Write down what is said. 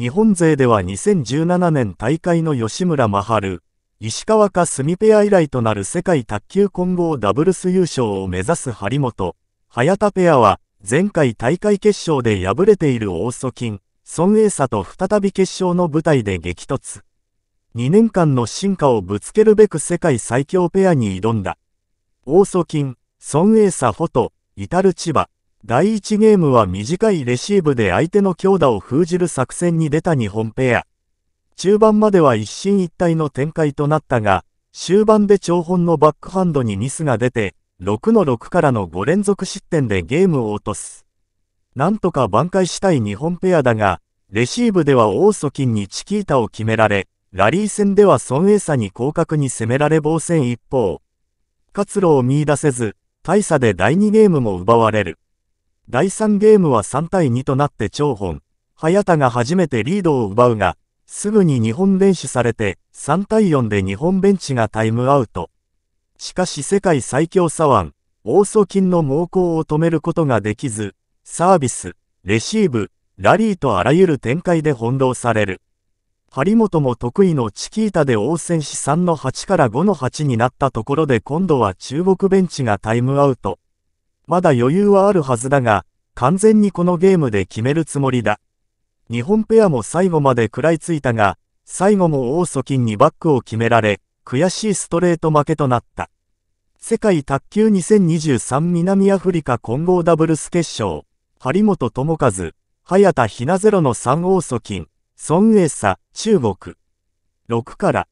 日本勢では2017年大会の吉村真春、石川かみペア以来となる世界卓球混合ダブルス優勝を目指す張本、早田ペアは、前回大会決勝で敗れている大曽金、孫栄佐と再び決勝の舞台で激突。2年間の進化をぶつけるべく世界最強ペアに挑んだ。大曽金、孫英佐ほと、至る千葉。第1ゲームは短いレシーブで相手の強打を封じる作戦に出た日本ペア。中盤までは一進一退の展開となったが、終盤で長本のバックハンドにミスが出て、6の6からの5連続失点でゲームを落とす。なんとか挽回したい日本ペアだが、レシーブでは大ー金にチキータを決められ、ラリー戦では孫栄サに広角に攻められ防戦一方。活路を見出せず、大差で第2ゲームも奪われる。第3ゲームは3対2となって長本、早田が初めてリードを奪うが、すぐに日本連取されて、3対4で日本ベンチがタイムアウト。しかし世界最強左腕、オーソ金の猛攻を止めることができず、サービス、レシーブ、ラリーとあらゆる展開で翻弄される。張本も得意のチキータで応戦し3の8から5の8になったところで今度は中国ベンチがタイムアウト。まだ余裕はあるはずだが、完全にこのゲームで決めるつもりだ。日本ペアも最後まで食らいついたが、最後も大素金にバックを決められ、悔しいストレート負けとなった。世界卓球2023南アフリカ混合ダブルス決勝、張本智和、早田ひなゼロの3大素金、孫栄差、中国。6から